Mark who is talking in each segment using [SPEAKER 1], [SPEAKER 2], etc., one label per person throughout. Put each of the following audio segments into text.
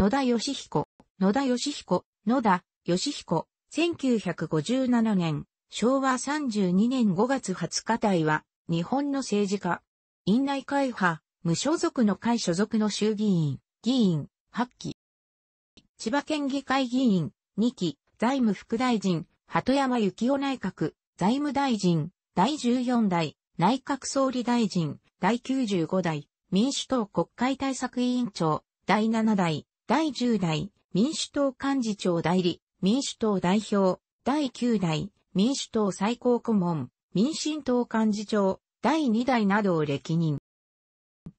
[SPEAKER 1] 野田義彦、野田義彦、野田義彦、1957年、昭和32年5月20日台は、日本の政治家、院内会派、無所属の会所属の衆議院、議員、8期。千葉県議会議員、2期、財務副大臣、鳩山幸夫内閣、財務大臣、第14代、内閣総理大臣、第95代、民主党国会対策委員長、第7代、第10代民主党幹事長代理、民主党代表、第9代民主党最高顧問、民進党幹事長、第2代などを歴任。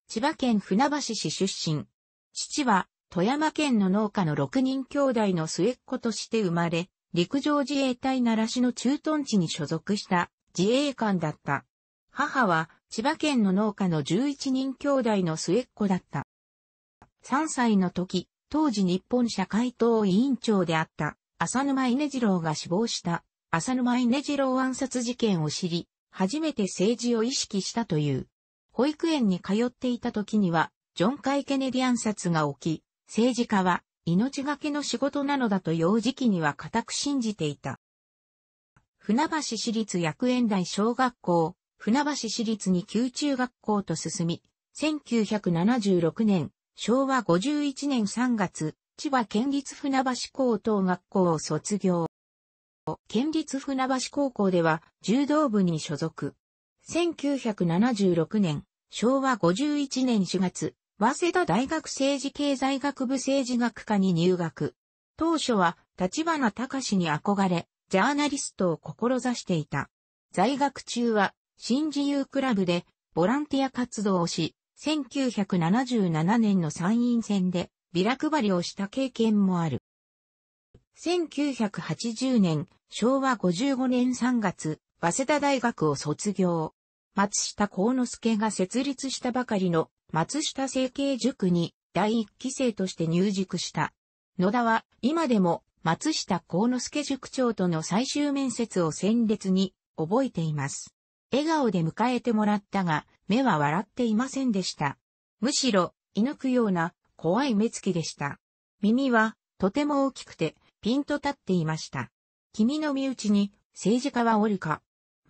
[SPEAKER 1] 千葉県船橋市出身。父は富山県の農家の6人兄弟の末っ子として生まれ、陸上自衛隊奈良市の駐屯地に所属した自衛官だった。母は千葉県の農家の11人兄弟の末っ子だった。3歳の時、当時日本社会党委員長であった浅沼稲次郎が死亡した浅沼稲次郎暗殺事件を知り、初めて政治を意識したという。保育園に通っていた時には、ジョン・カイ・ケネディ暗殺が起き、政治家は命がけの仕事なのだと幼児期には固く信じていた。船橋市立薬園台小学校、船橋市立に旧中学校と進み、1976年、昭和51年3月、千葉県立船橋高等学校を卒業。県立船橋高校では柔道部に所属。1976年、昭和51年4月、早稲田大学政治経済学部政治学科に入学。当初は立花隆に憧れ、ジャーナリストを志していた。在学中は新自由クラブでボランティア活動をし、1977年の参院選でビラ配りをした経験もある。1980年、昭和55年3月、早稲田大学を卒業。松下幸之助が設立したばかりの松下整形塾に第一期生として入塾した。野田は今でも松下幸之助塾長との最終面接を鮮烈に覚えています。笑顔で迎えてもらったが、目は笑っていませんでした。むしろ、射抜くような怖い目つきでした。耳はとても大きくてピンと立っていました。君の身内に政治家はおるか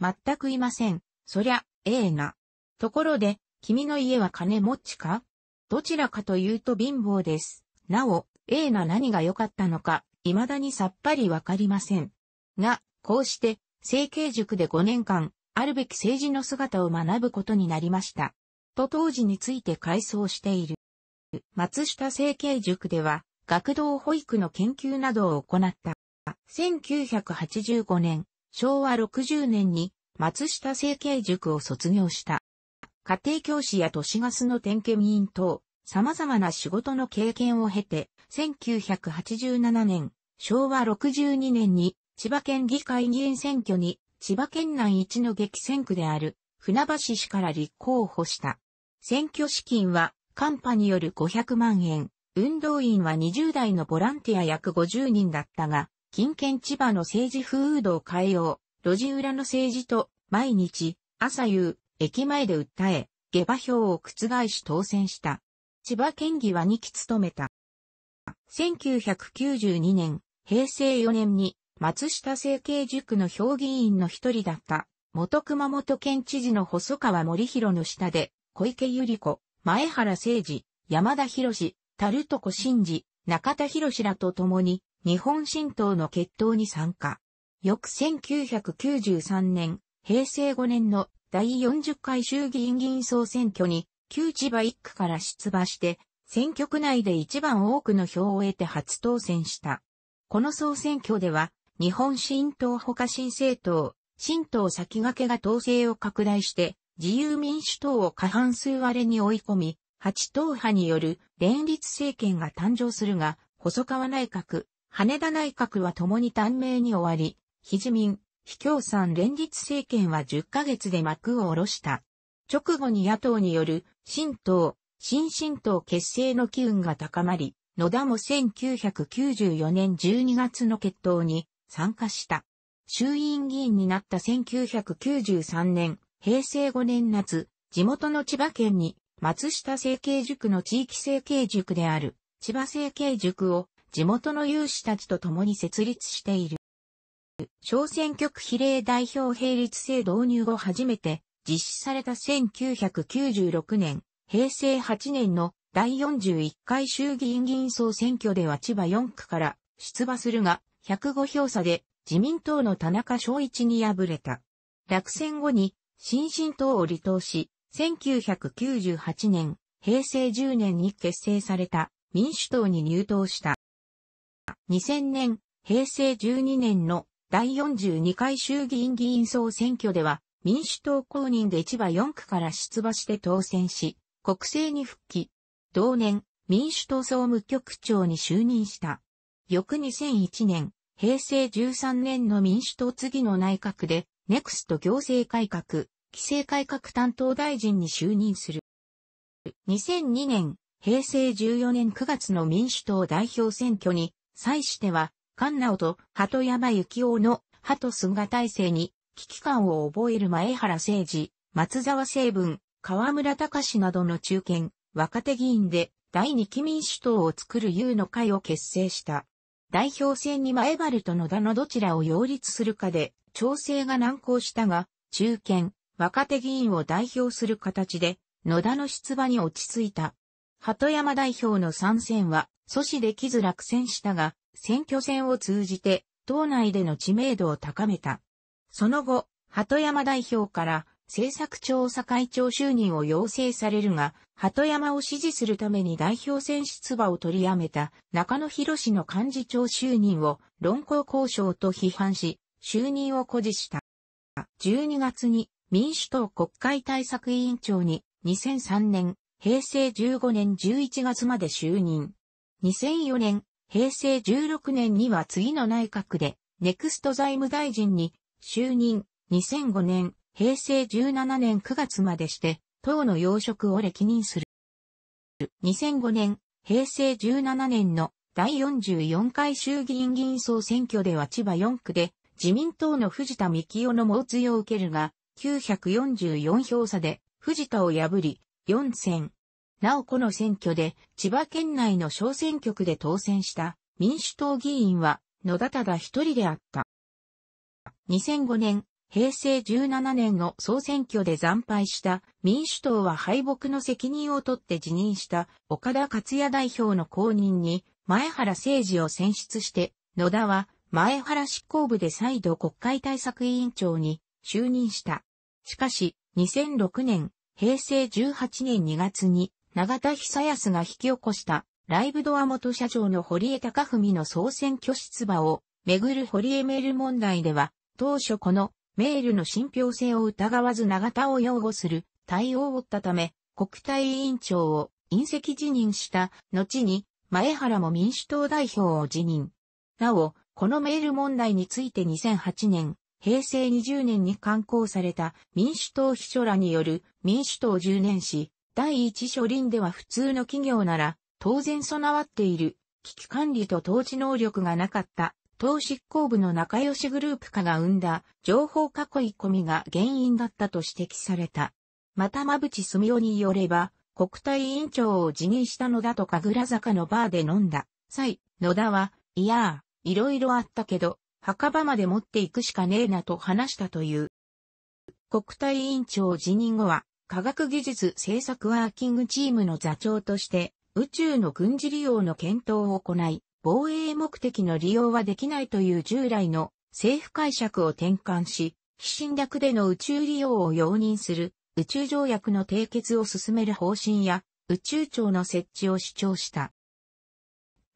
[SPEAKER 1] 全くいません。そりゃ、ええな。ところで、君の家は金持ちかどちらかというと貧乏です。なお、ええな何が良かったのか、未だにさっぱりわかりません。が、こうして、成形塾で5年間、あるべき政治の姿を学ぶことになりました。と当時について回想している。松下政経塾では、学童保育の研究などを行った。1985年、昭和60年に松下政経塾を卒業した。家庭教師や都市ガスの点検委員等、様々な仕事の経験を経て、1987年、昭和62年に千葉県議会議員選挙に千葉県内一の激戦区である船橋市から立候補した。選挙資金は、カンパによる500万円、運動員は20代のボランティア約50人だったが、近県千葉の政治風土を変えよう、路地裏の政治と、毎日、朝夕、駅前で訴え、下馬評を覆し当選した。千葉県議は2期務めた。1992年、平成4年に松下政経塾の評議員の一人だった、元熊本県知事の細川森弘の下で、小池百合子、前原誠治、山田博士、樽床真二、中田博士らと共に、日本新党の決闘に参加。翌1993年、平成5年の第40回衆議院議員総選挙に、旧千葉1区から出馬して、選挙区内で一番多くの票を得て初当選した。この総選挙では、日本新党ほか新政党、新党先駆けが党勢を拡大して、自由民主党を過半数割れに追い込み、8党派による連立政権が誕生するが、細川内閣、羽田内閣は共に短命に終わり、非自民、非共産連立政権は10ヶ月で幕を下ろした。直後に野党による新党、新新党結成の機運が高まり、野田も1994年12月の決闘に参加した。衆院議員になった1993年、平成5年夏、地元の千葉県に松下政経塾の地域政経塾である千葉政経塾を地元の有志たちと共に設立している。小選挙区比例代表並立制導入後初めて実施された1996年、平成8年の第41回衆議院議員総選挙では千葉4区から出馬するが、105票差で自民党の田中昭一に敗れた。落選後に新進党を離党し、1998年、平成10年に結成された民主党に入党した。2000年、平成12年の第42回衆議院議員総選挙では、民主党公認で千葉4区から出馬して当選し、国政に復帰。同年、民主党総務局長に就任した。翌2001年、平成13年の民主党次の内閣で、ネクスト行政改革、規制改革担当大臣に就任する。2002年、平成14年9月の民主党代表選挙に、際しては、菅直と鳩山幸夫の鳩菅体制に危機感を覚える前原誠治、松沢成文、河村隆などの中堅、若手議員で第二期民主党を作る U の会を結成した。代表戦に前原と野田のどちらを擁立するかで、調整が難航したが、中堅、若手議員を代表する形で、野田の出馬に落ち着いた。鳩山代表の参戦は、阻止できず落選したが、選挙戦を通じて、党内での知名度を高めた。その後、鳩山代表から、政策調査会長就任を要請されるが、鳩山を支持するために代表選出馬を取りやめた中野博氏の幹事長就任を論考交渉と批判し、就任を誇示した。12月に民主党国会対策委員長に2003年、平成15年11月まで就任。2004年、平成16年には次の内閣で、ネクスト財務大臣に就任。2005年、平成17年9月までして、党の要職を歴任する。2005年、平成17年の第44回衆議院議員総選挙では千葉4区で、自民党の藤田幹雄の猛追を受けるが、944票差で藤田を破り、4選。なおこの選挙で、千葉県内の小選挙区で当選した民主党議員は、野田ただ一人であった。2005年、平成17年の総選挙で惨敗した民主党は敗北の責任を取って辞任した岡田克也代表の後任に前原誠司を選出して野田は前原執行部で再度国会対策委員長に就任した。しかし2006年平成18年2月に永田久康が引き起こしたライブドア元社長の堀江貴文の総選挙出馬をめぐる堀江メール問題では当初このメールの信憑性を疑わず永田を擁護する対応を負ったため、国対委員長を隕石辞任した後に、前原も民主党代表を辞任。なお、このメール問題について2008年、平成20年に刊行された民主党秘書らによる民主党10年史第一書輪では普通の企業なら当然備わっている危機管理と統治能力がなかった党執行部の仲良しグループ化が生んだ情報囲い込みが原因だったと指摘された。またちす澄夫によれば、国対委員長を辞任したのだと神楽坂のバーで飲んだ際、野田は、いやいろいろあったけど、墓場まで持っていくしかねえなと話したという。国対委員長辞任後は、科学技術政策ワーキングチームの座長として、宇宙の軍事利用の検討を行い、防衛目的の利用はできないという従来の政府解釈を転換し、非侵略での宇宙利用を容認する宇宙条約の締結を進める方針や宇宙庁の設置を主張した。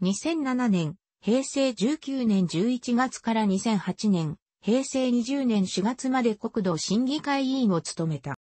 [SPEAKER 1] 2007年、平成19年11月から2008年、平成20年4月まで国土審議会委員を務めた。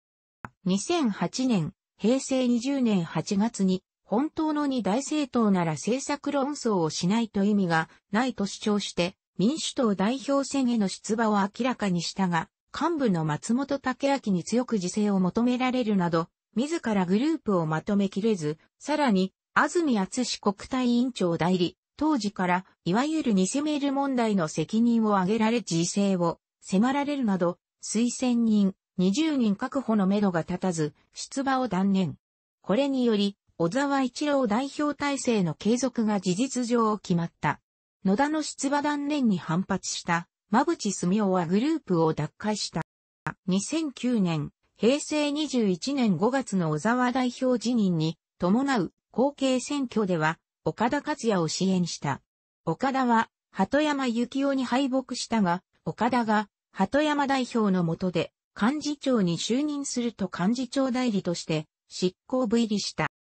[SPEAKER 1] 2008年、平成20年8月に本当の二大政党なら政策論争をしないと意味がないと主張して、民主党代表選への出馬を明らかにしたが、幹部の松本武明に強く自制を求められるなど、自らグループをまとめきれず、さらに、安住厚志国対委員長代理、当時から、いわゆる偽メール問題の責任を挙げられ自制を迫られるなど、推薦人20人確保のめどが立たず、出馬を断念。これにより、小沢一郎代表体制の継続が事実上決まった。野田の出馬断念に反発した、馬淵澄夫はグループを脱会した。2009年、平成21年5月の小沢代表辞任に伴う後継選挙では、岡田克也を支援した。岡田は、鳩山幸雄に敗北したが、岡田が、鳩山代表の下で、幹事長に就任すると幹事長代理として、執行部入りした。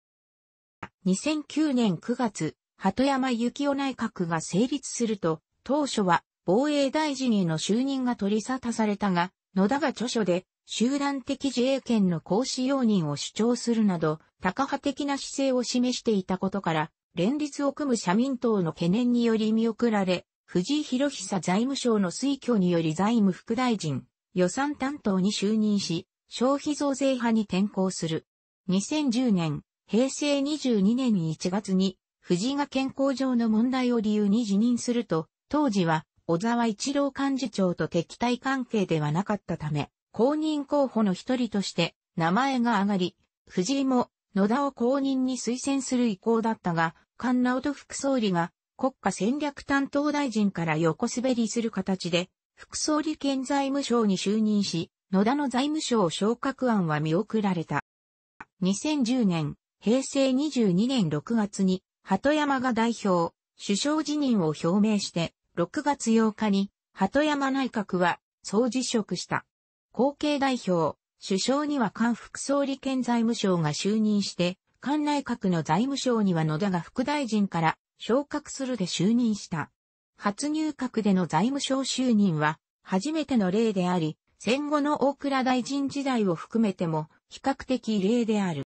[SPEAKER 1] 2009年9月、鳩山幸雄内閣が成立すると、当初は防衛大臣への就任が取り沙汰されたが、野田が著書で集団的自衛権の行使容認を主張するなど、高派的な姿勢を示していたことから、連立を組む社民党の懸念により見送られ、藤井博久財務省の推挙により財務副大臣、予算担当に就任し、消費増税派に転向する。2010年、平成22年1月に、藤井が健康上の問題を理由に辞任すると、当時は小沢一郎幹事長と敵対関係ではなかったため、公認候補の一人として名前が上がり、藤井も野田を公認に推薦する意向だったが、菅直人副総理が国家戦略担当大臣から横滑りする形で、副総理兼財務省に就任し、野田の財務省昇格案は見送られた。2010年、平成22年6月に、鳩山が代表、首相辞任を表明して、6月8日に、鳩山内閣は、総辞職した。後継代表、首相には菅副総理兼財務省が就任して、菅内閣の財務省には野田が副大臣から昇格するで就任した。初入閣での財務省就任は、初めての例であり、戦後の大蔵大臣時代を含めても、比較的異例である。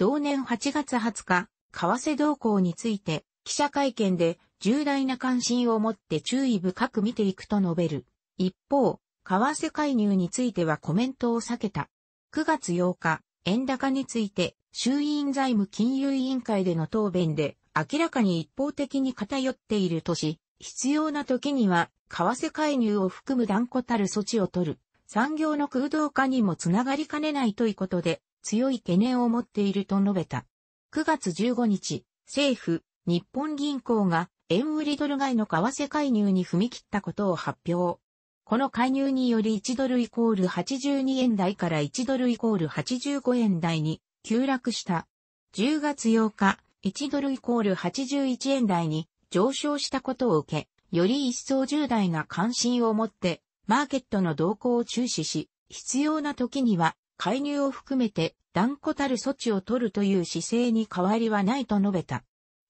[SPEAKER 1] 同年8月20日、為替動向について、記者会見で重大な関心を持って注意深く見ていくと述べる。一方、為替介入についてはコメントを避けた。9月8日、円高について、衆院財務金融委員会での答弁で、明らかに一方的に偏っているとし、必要な時には、為替介入を含む断固たる措置を取る。産業の空洞化にもつながりかねないということで、強い懸念を持っていると述べた。9月15日、政府、日本銀行が円売りドル買いの為替介入に踏み切ったことを発表。この介入により1ドルイコール82円台から1ドルイコール85円台に急落した。10月8日、1ドルイコール81円台に上昇したことを受け、より一層重大な関心を持って、マーケットの動向を注視し、必要な時には介入を含めて断固たる措置を取るという姿勢に変わりはないと述べた。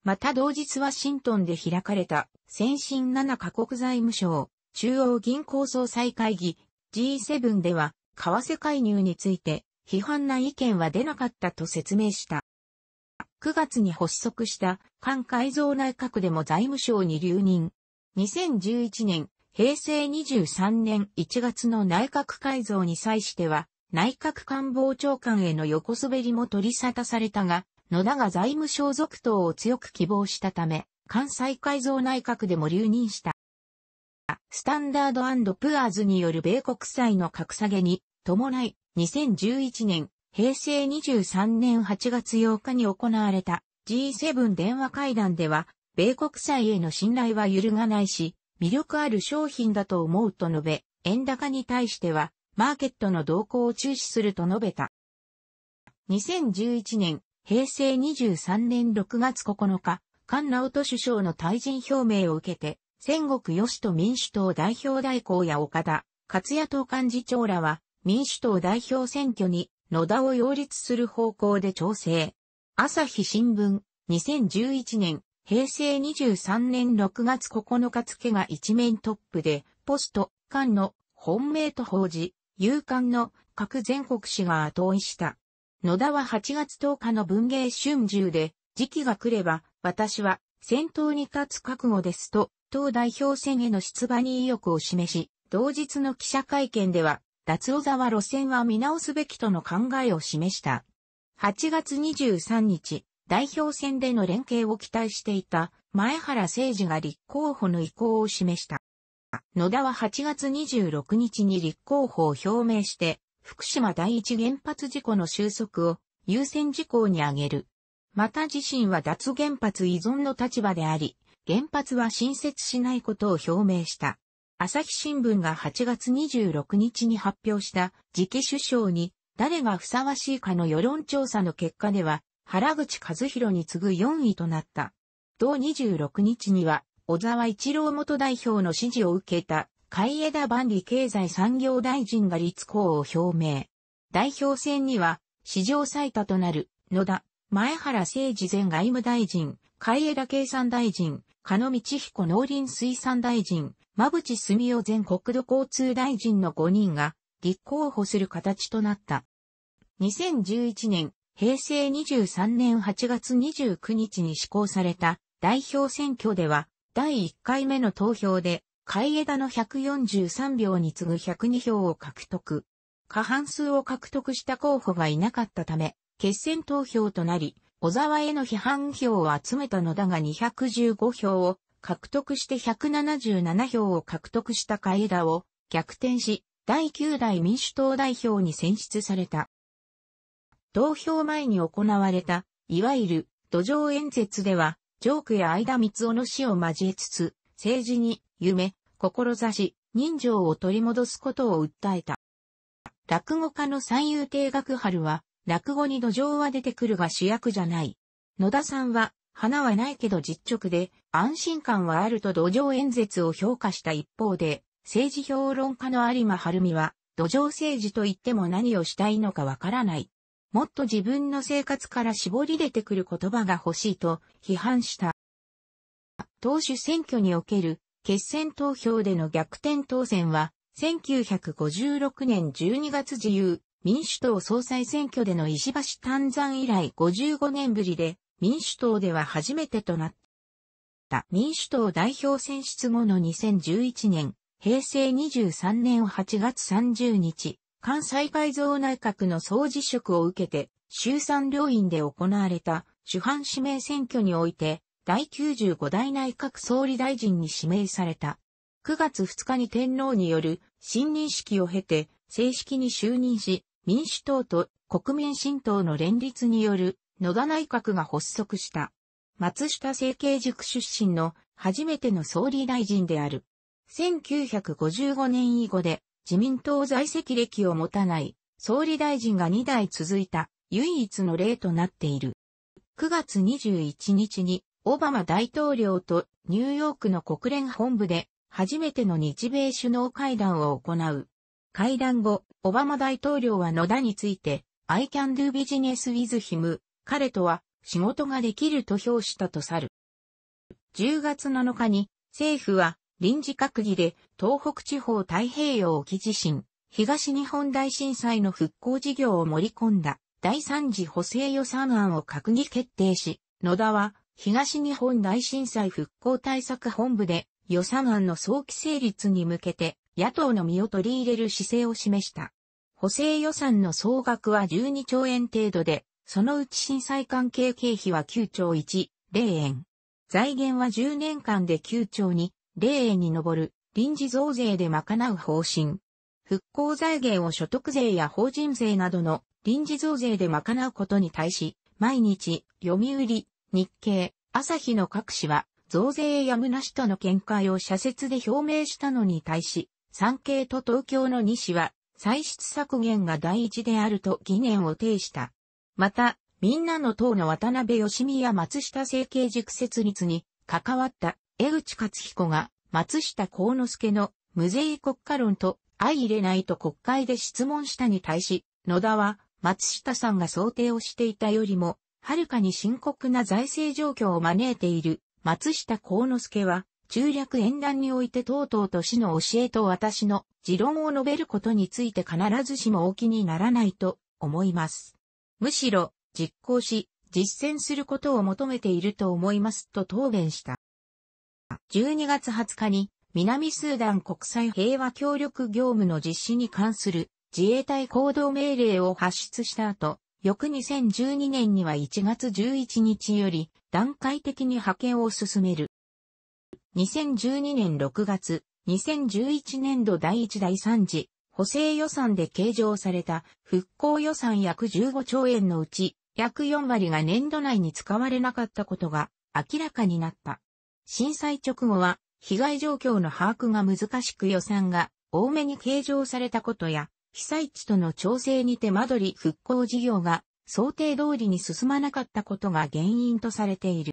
[SPEAKER 1] また同日ワシントンで開かれた先進7カ国財務省中央銀行総裁会議 G7 では為替介入について批判な意見は出なかったと説明した。9月に発足した官改造内閣でも財務省に留任。2011年、平成23年1月の内閣改造に際しては、内閣官房長官への横滑りも取り沙汰されたが、野田が財務省続投を強く希望したため、関西改造内閣でも留任した。スタンダードプアーズによる米国債の格下げに伴い、2011年、平成23年8月8日に行われた G7 電話会談では、米国債への信頼は揺るがないし、魅力ある商品だと思うと述べ、円高に対してはマーケットの動向を注視すると述べた。2011年、平成23年6月9日、菅直人首相の退陣表明を受けて、戦国義と民主党代表代行や岡田、勝也党幹事長らは、民主党代表選挙に野田を擁立する方向で調整。朝日新聞、2011年、平成23年6月9日付が一面トップで、ポスト、菅の本命と報じ、勇敢の各全国史が後追いした。野田は8月10日の文芸春秋で、時期が来れば、私は先頭に立つ覚悟ですと、党代表選への出馬に意欲を示し、同日の記者会見では、脱小沢路線は見直すべきとの考えを示した。8月23日、代表選での連携を期待していた前原誠司が立候補の意向を示した。野田は8月26日に立候補を表明して、福島第一原発事故の収束を優先事項に挙げる。また自身は脱原発依存の立場であり、原発は新設しないことを表明した。朝日新聞が8月26日に発表した次期首相に誰がふさわしいかの世論調査の結果では、原口和弘に次ぐ4位となった。同26日には、小沢一郎元代表の指示を受けた、海江田万里経済産業大臣が立候補を表明。代表選には、史上最多となる、野田、前原誠二前外務大臣、海江田経産大臣、加野道彦農林水産大臣、馬淵澄夫前国土交通大臣の5人が、立候補する形となった。2011年、平成23年8月29日に施行された代表選挙では、第1回目の投票で、海田の143票に次ぐ102票を獲得。過半数を獲得した候補がいなかったため、決選投票となり、小沢への批判票を集めたのだが215票を獲得して177票を獲得した海田を逆転し、第9代民主党代表に選出された。投票前に行われた、いわゆる土壌演説では、ジョークや間光雄の死を交えつつ、政治に、夢、志、人情を取り戻すことを訴えた。落語家の三遊亭学春は、落語に土壌は出てくるが主役じゃない。野田さんは、花はないけど実直で、安心感はあると土壌演説を評価した一方で、政治評論家の有馬晴美は、土壌政治と言っても何をしたいのかわからない。もっと自分の生活から絞り出てくる言葉が欲しいと批判した。党首選挙における決選投票での逆転当選は、1956年12月自由民主党総裁選挙での石橋丹山以来55年ぶりで、民主党では初めてとなった。民主党代表選出後の2011年、平成23年8月30日、関西改造内閣の総辞職を受けて、衆参両院で行われた主犯指名選挙において、第95代内閣総理大臣に指名された。9月2日に天皇による新任式を経て、正式に就任し、民主党と国民新党の連立による野田内閣が発足した。松下政経塾出身の初めての総理大臣である。1955年以後で自民党在籍歴を持たない総理大臣が2代続いた唯一の例となっている。9月21日にオバマ大統領とニューヨークの国連本部で初めての日米首脳会談を行う。会談後、オバマ大統領は野田について I can do business with him 彼とは仕事ができると評したと去る。10月7日に政府は臨時閣議で東北地方太平洋沖地震、東日本大震災の復興事業を盛り込んだ第3次補正予算案を閣議決定し、野田は東日本大震災復興対策本部で予算案の早期成立に向けて野党の身を取り入れる姿勢を示した。補正予算の総額は12兆円程度で、そのうち震災関係経費は9兆1、0円。財源は10年間で9兆2、0円に上る臨時増税で賄う方針。復興財源を所得税や法人税などの臨時増税で賄うことに対し、毎日、読売、日経、朝日の各紙は、増税やむなしとの見解を社説で表明したのに対し、産経と東京の2市は、歳出削減が第一であると疑念を呈した。また、みんなの党の渡辺義美や松下政経塾設立に関わった江口勝彦が松下幸之助の無税国家論と相入れないと国会で質問したに対し、野田は松下さんが想定をしていたよりも、はるかに深刻な財政状況を招いている松下幸之助は、中略演談においてとうとうと死の教えと私の持論を述べることについて必ずしもお気にならないと思います。むしろ実行し実践することを求めていると思いますと答弁した。12月20日に南スーダン国際平和協力業務の実施に関する自衛隊行動命令を発出した後、翌2012年には1月11日より段階的に派遣を進める。2012年6月、2011年度第1第3次補正予算で計上された復興予算約15兆円のうち約4割が年度内に使われなかったことが明らかになった。震災直後は被害状況の把握が難しく予算が多めに計上されたことや、被災地との調整に手間取り復興事業が想定通りに進まなかったことが原因とされている。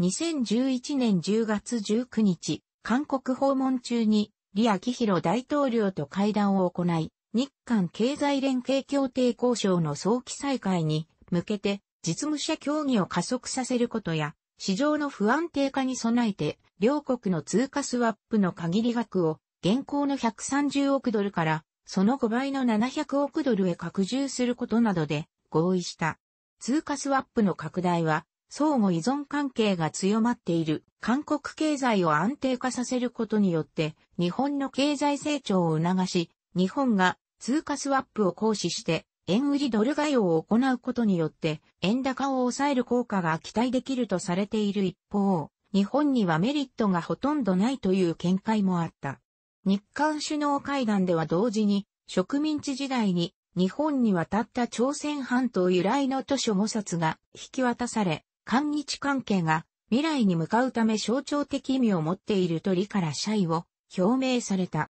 [SPEAKER 1] 2011年10月19日、韓国訪問中に李昭弘大統領と会談を行い、日韓経済連携協定交渉の早期再開に向けて実務者協議を加速させることや、市場の不安定化に備えて、両国の通貨スワップの限り額を、現行の130億ドルから、その5倍の700億ドルへ拡充することなどで合意した。通貨スワップの拡大は、相互依存関係が強まっている韓国経済を安定化させることによって日本の経済成長を促し、日本が通貨スワップを行使して円売りドル買いを行うことによって、円高を抑える効果が期待できるとされている一方、日本にはメリットがほとんどないという見解もあった。日韓首脳会談では同時に、植民地時代に日本に渡った朝鮮半島由来の図書5冊が引き渡され、韓日関係が未来に向かうため象徴的意味を持っている鳥から謝意を表明された。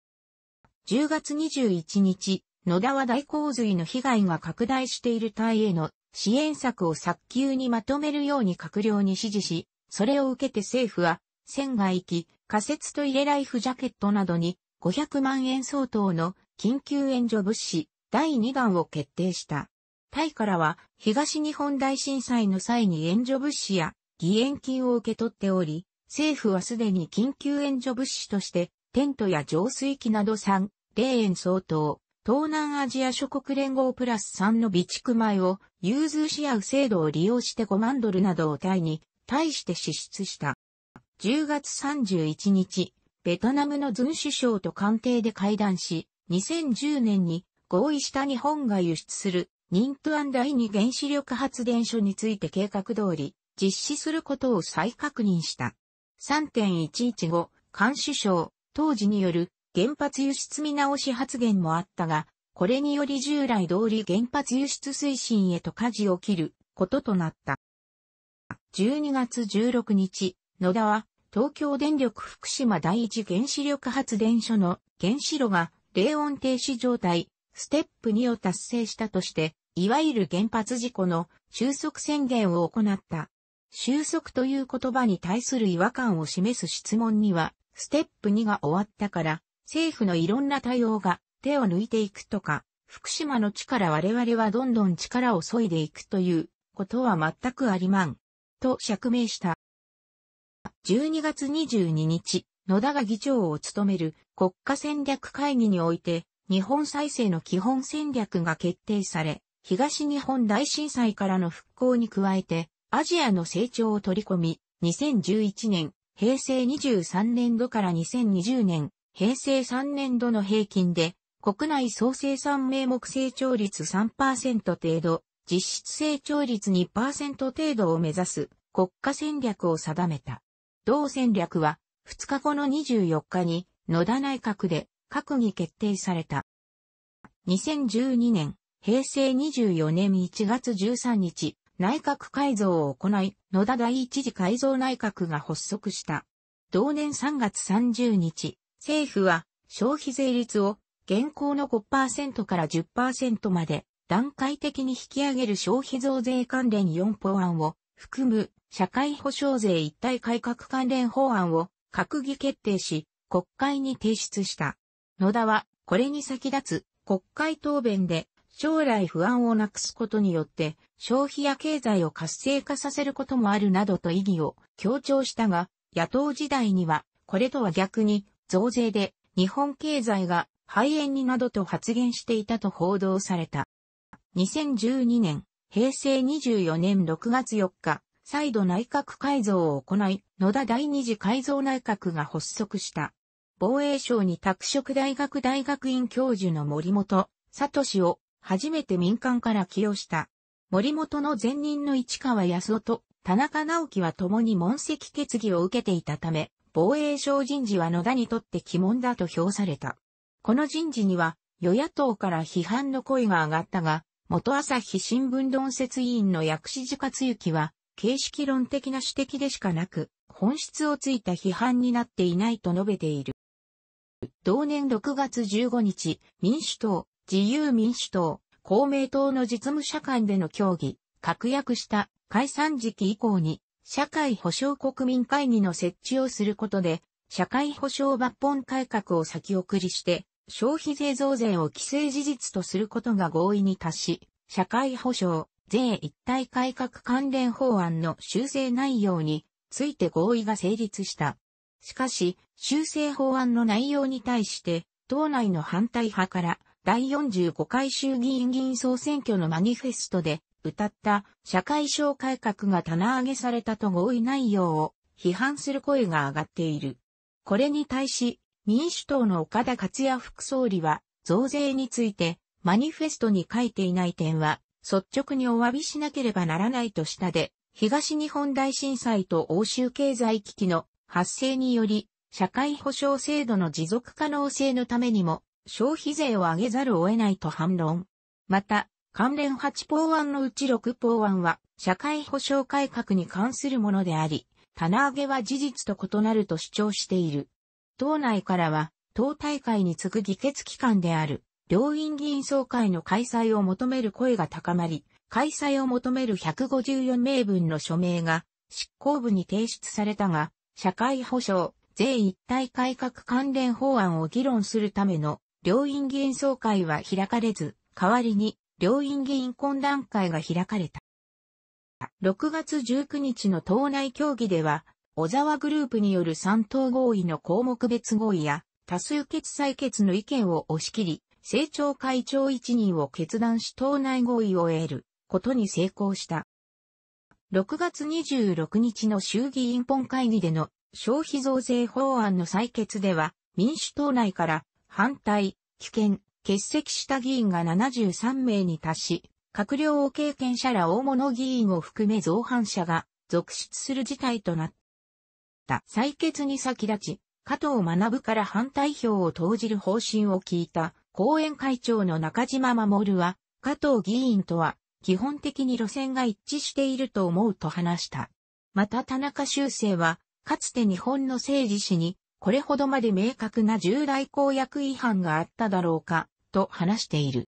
[SPEAKER 1] 10月21日、野田は大洪水の被害が拡大しているタイへの支援策を早急にまとめるように閣僚に指示し、それを受けて政府は、船外き、仮設トイレライフジャケットなどに500万円相当の緊急援助物資第2弾を決定した。タイからは東日本大震災の際に援助物資や義援金を受け取っており、政府はすでに緊急援助物資としてテントや浄水器など3、0円相当、東南アジア諸国連合プラス3の備蓄米を融通し合う制度を利用して5万ドルなどを対に対して支出した。10月31日、ベトナムのズン首相と官邸で会談し、2010年に合意した日本が輸出するニントアンダイ原子力発電所について計画通り実施することを再確認した。3.115、菅首相、当時による原発輸出見直し発言もあったが、これにより従来通り原発輸出推進へと舵を切ることとなった。12月16日、野田は東京電力福島第一原子力発電所の原子炉が冷温停止状態、ステップ2を達成したとして、いわゆる原発事故の収束宣言を行った。収束という言葉に対する違和感を示す質問には、ステップ2が終わったから、政府のいろんな対応が手を抜いていくとか、福島の地から我々はどんどん力を削いでいくということは全くありまん。と釈明した。12月22日、野田が議長を務める国家戦略会議において、日本再生の基本戦略が決定され、東日本大震災からの復興に加えて、アジアの成長を取り込み、2011年、平成23年度から2020年、平成3年度の平均で、国内総生産名目成長率3%程度、実質成長率2%程度を目指す国家戦略を定めた。同戦略は2日後の24日に野田内閣で閣議決定された。2012年、平成24年1月13日、内閣改造を行い、野田第一次改造内閣が発足した。同年3月30日、政府は消費税率を現行の5%から10%まで段階的に引き上げる消費増税関連4法案を含む社会保障税一体改革関連法案を閣議決定し国会に提出した。野田はこれに先立つ国会答弁で将来不安をなくすことによって消費や経済を活性化させることもあるなどと意義を強調したが野党時代にはこれとは逆に増税で日本経済が肺炎になどと発言していたと報道された。2012年、平成24年6月4日、再度内閣改造を行い、野田第二次改造内閣が発足した。防衛省に拓殖大学大学院教授の森本、聡を初めて民間から起用した。森本の前任の市川康夫と田中直樹は共に問責決議を受けていたため、防衛省人事は野田にとって鬼門だと評された。この人事には、与野党から批判の声が上がったが、元朝日新聞論説委員の薬師寺克行は、形式論的な指摘でしかなく、本質をついた批判になっていないと述べている。同年6月15日、民主党、自由民主党、公明党の実務者間での協議、確約した解散時期以降に社会保障国民会議の設置をすることで、社会保障抜本改革を先送りして、消費税増税を規制事実とすることが合意に達し、社会保障、税一体改革関連法案の修正内容について合意が成立した。しかし、修正法案の内容に対して、党内の反対派から第45回衆議院議員総選挙のマニフェストで歌った社会省改革が棚上げされたと合意内容を批判する声が上がっている。これに対し、民主党の岡田克也副総理は、増税について、マニフェストに書いていない点は、率直にお詫びしなければならないとしたで、東日本大震災と欧州経済危機の発生により、社会保障制度の持続可能性のためにも、消費税を上げざるを得ないと反論。また、関連8法案のうち6法案は、社会保障改革に関するものであり、棚上げは事実と異なると主張している。党内からは、党大会に次ぐ議決機関である、両院議員総会の開催を求める声が高まり、開催を求める154名分の署名が、執行部に提出されたが、社会保障、税一体改革関連法案を議論するための、両院議員総会は開かれず、代わりに、両院議員懇談会が開かれた。6月19日の党内協議では、小沢グループによる三党合意の項目別合意や、多数決採決の意見を押し切り、政調会長一人を決断し党内合意を得ることに成功した。6月26日の衆議院本会議での消費増税法案の採決では、民主党内から反対、危険、欠席した議員が73名に達し、閣僚を経験者ら大物議員を含め造反者が続出する事態となった。採決に先立ち、加藤学から反対票を投じる方針を聞いた、後援会長の中島守は、加藤議員とは、基本的に路線が一致していると思うと話した。また田中修正は、かつて日本の政治史に、これほどまで明確な重大公約違反があっただろうか、と話している。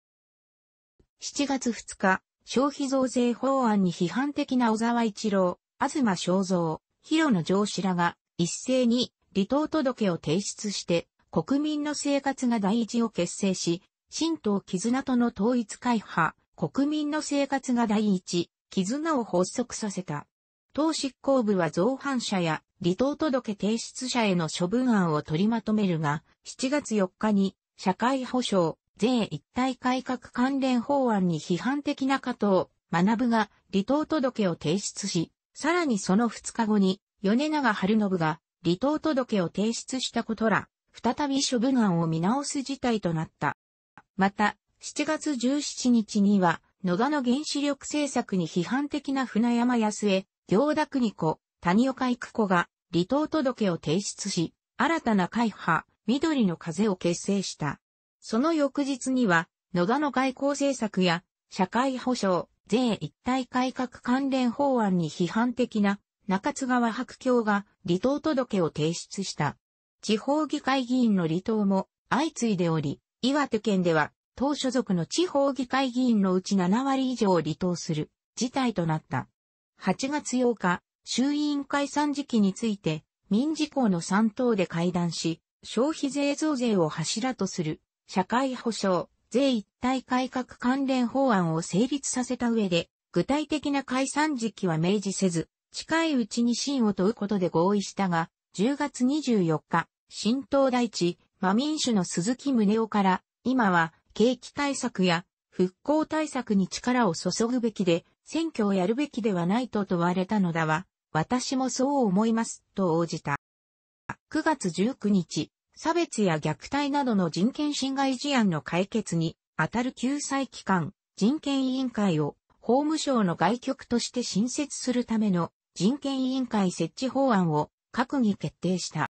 [SPEAKER 1] 7月2日、消費増税法案に批判的な小沢一郎、東正蔵、広野上司らが一斉に離党届を提出して国民の生活が第一を結成し、新党絆との統一会派、国民の生活が第一、絆を発足させた。党執行部は造反者や離党届提出者への処分案を取りまとめるが、7月4日に社会保障、税一体改革関連法案に批判的な加藤学が離党届を提出し、さらにその2日後に米長春信が離党届を提出したことら、再び処分案を見直す事態となった。また、7月17日には、野田の原子力政策に批判的な船山康江、行田国子、谷岡育子が離党届を提出し、新たな会派、緑の風を結成した。その翌日には、野田の外交政策や、社会保障、税一体改革関連法案に批判的な中津川白教が離党届を提出した。地方議会議員の離党も相次いでおり、岩手県では党所属の地方議会議員のうち7割以上を離党する事態となった。8月8日、衆院解散時期について民事項の3党で会談し、消費税増税を柱とする社会保障、税一体改革関連法案を成立させた上で、具体的な解散時期は明示せず、近いうちに審を問うことで合意したが、10月24日、新東大地、馬民主の鈴木宗男から、今は景気対策や復興対策に力を注ぐべきで、選挙をやるべきではないと問われたのだわ。私もそう思います、と応じた。9月19日、差別や虐待などの人権侵害事案の解決に、あたる救済機関、人権委員会を法務省の外局として新設するための人権委員会設置法案を閣議決定した。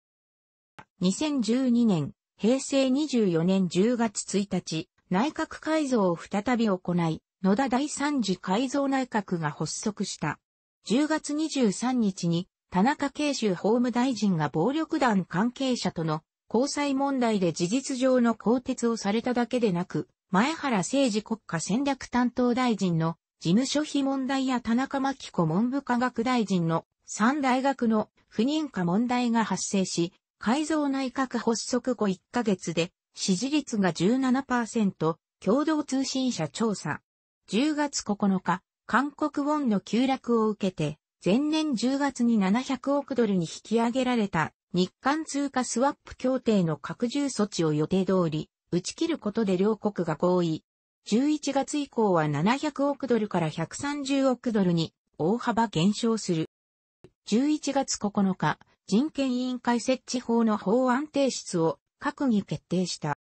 [SPEAKER 1] 2012年、平成24年10月1日、内閣改造を再び行い、野田第三次改造内閣が発足した。10月23日に、田中慶州法務大臣が暴力団関係者との交際問題で事実上の更迭をされただけでなく、前原誠治国家戦略担当大臣の事務所費問題や田中真紀子文部科学大臣の3大学の不認可問題が発生し、改造内閣発足後1ヶ月で支持率が17%、共同通信社調査。10月9日、韓国ウォンの急落を受けて、前年10月に700億ドルに引き上げられた日韓通貨スワップ協定の拡充措置を予定通り、打ち切ることで両国が合意。11月以降は700億ドルから130億ドルに大幅減少する。11月9日、人権委員会設置法の法案提出を閣議決定した。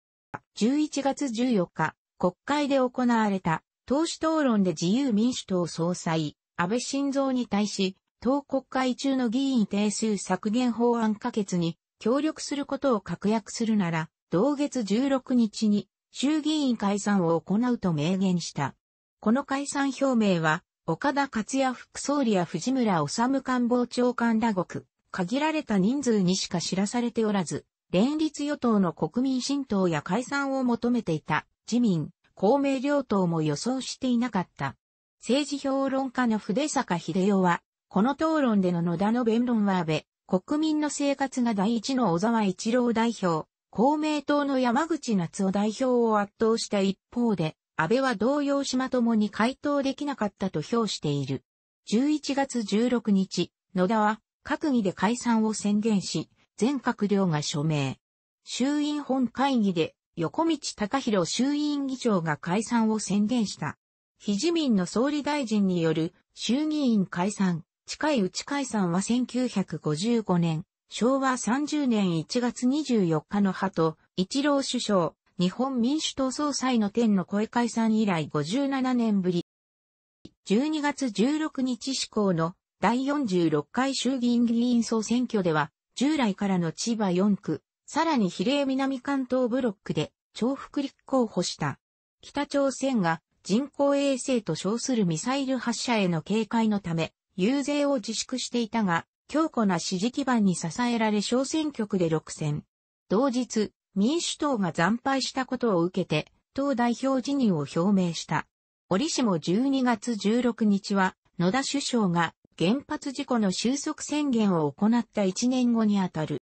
[SPEAKER 1] 11月14日、国会で行われた党首討論で自由民主党総裁、安倍晋三に対し、党国会中の議員定数削減法案可決に協力することを確約するなら、同月16日に衆議院解散を行うと明言した。この解散表明は、岡田克也副総理や藤村治官房長官らごく、限られた人数にしか知らされておらず、連立与党の国民新党や解散を求めていた自民、公明両党も予想していなかった。政治評論家の筆坂秀夫は、この討論での野田の弁論は安倍、国民の生活が第一の小沢一郎代表、公明党の山口夏夫代表を圧倒した一方で、安倍は同様島ともに回答できなかったと評している。11月16日、野田は閣議で解散を宣言し、全閣僚が署名。衆院本会議で横道隆弘衆院議長が解散を宣言した。非自民の総理大臣による衆議院解散、近いうち解散は1955年、昭和30年1月24日の派と、一郎首相、日本民主党総裁の天の声解散以来57年ぶり。12月16日施行の第46回衆議院議員総選挙では、従来からの千葉4区、さらに比例南関東ブロックで重複立候補した。北朝鮮が人工衛星と称するミサイル発射への警戒のため、遊説を自粛していたが、強固な支持基盤に支えられ小選挙区で6選。同日、民主党が惨敗したことを受けて、党代表辞任を表明した。折しも12月16日は、野田首相が原発事故の収束宣言を行った1年後にあたる。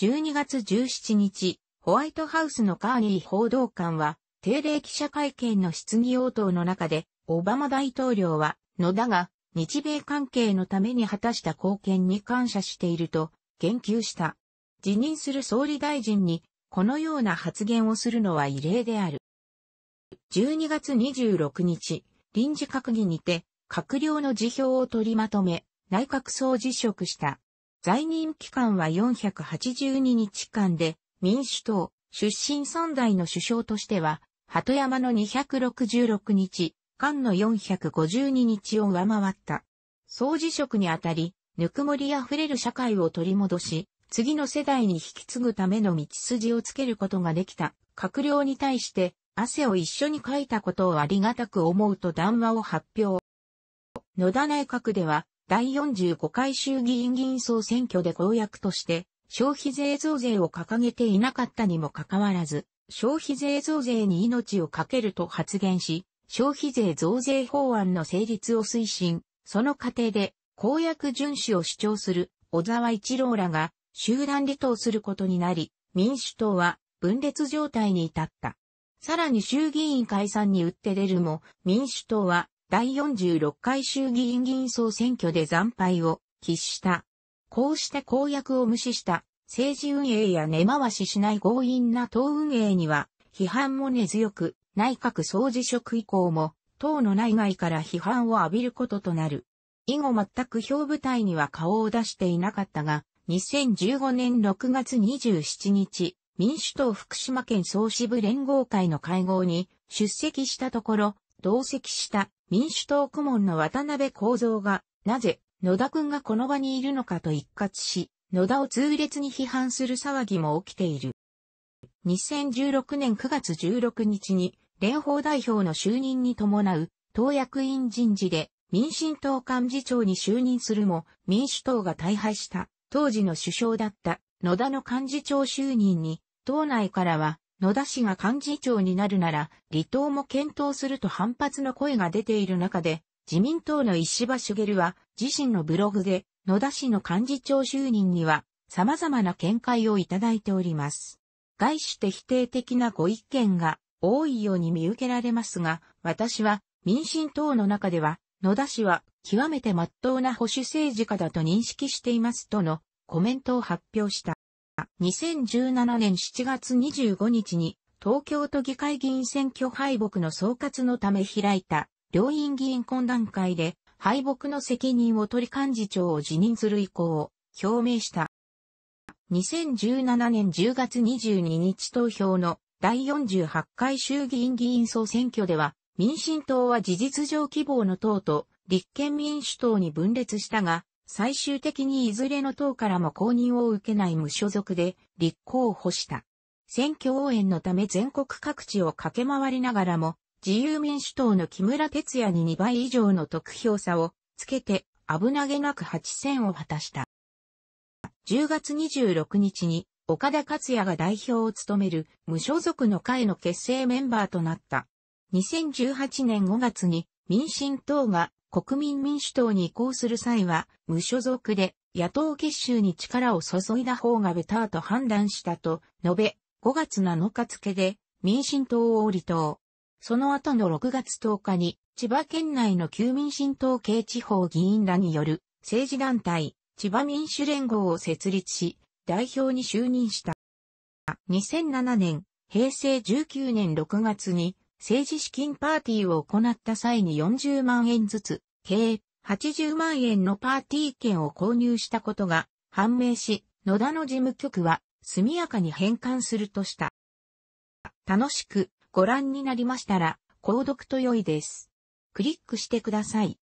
[SPEAKER 1] 12月17日、ホワイトハウスのカーニー報道官は、定例記者会見の質疑応答の中で、オバマ大統領は、野田が日米関係のために果たした貢献に感謝していると言及した。辞任する総理大臣にこのような発言をするのは異例である。12月26日、臨時閣議にて閣僚の辞表を取りまとめ、内閣総辞職した。在任期間は482日間で、民主党、出身3大の首相としては、鳩山の266日、間の452日を上回った。総辞職にあたり、ぬくもり溢れる社会を取り戻し、次の世代に引き継ぐための道筋をつけることができた。閣僚に対して、汗を一緒にかいたことをありがたく思うと談話を発表。野田内閣では、第45回衆議院議員総選挙で公約として、消費税増税を掲げていなかったにもかかわらず、消費税増税に命をかけると発言し、消費税増税法案の成立を推進、その過程で公約遵守を主張する小沢一郎らが集団離党することになり、民主党は分裂状態に至った。さらに衆議院解散に打って出るも、民主党は第46回衆議院議員総選挙で惨敗を喫した。こうして公約を無視した政治運営や根回ししない強引な党運営には批判も根強く、内閣総辞職以降も、党の内外から批判を浴びることとなる。以後全く表舞台には顔を出していなかったが、2015年6月27日、民主党福島県総支部連合会の会合に出席したところ、同席した民主党顧問の渡辺幸三が、なぜ野田くんがこの場にいるのかと一括し、野田を痛烈に批判する騒ぎも起きている。2016年9月16日に連邦代表の就任に伴う、党役員人事で民進党幹事長に就任するも、民主党が大敗した、当時の首相だった野田の幹事長就任に、党内からは、野田氏が幹事長になるなら、離党も検討すると反発の声が出ている中で、自民党の石破茂は、自身のブログで、野田氏の幹事長就任には、様々な見解をいただいております。外して否定的なご意見が多いように見受けられますが、私は民進党の中では、野田氏は極めて真っ当な保守政治家だと認識していますとのコメントを発表した。2017年7月25日に東京都議会議員選挙敗北の総括のため開いた両院議員懇談会で敗北の責任を取り幹事長を辞任する意向を表明した。2017年10月22日投票の第48回衆議院議員総選挙では、民進党は事実上希望の党と立憲民主党に分裂したが、最終的にいずれの党からも公認を受けない無所属で立候補した。選挙応援のため全国各地を駆け回りながらも、自由民主党の木村哲也に2倍以上の得票差をつけて危なげなく8選を果たした。10月26日に岡田克也が代表を務める無所属の会の結成メンバーとなった。2018年5月に民進党が国民民主党に移行する際は無所属で野党結集に力を注いだ方がベターと判断したと述べ、5月7日付で民進党を離党。その後の6月10日に千葉県内の旧民進党系地方議員らによる政治団体千葉民主連合を設立し、代表に就任した。2007年、平成19年6月に政治資金パーティーを行った際に40万円ずつ、計80万円のパーティー券を購入したことが判明し、野田の事務局は速やかに返還するとした。楽しくご覧になりましたら、購読と良いです。クリックしてください。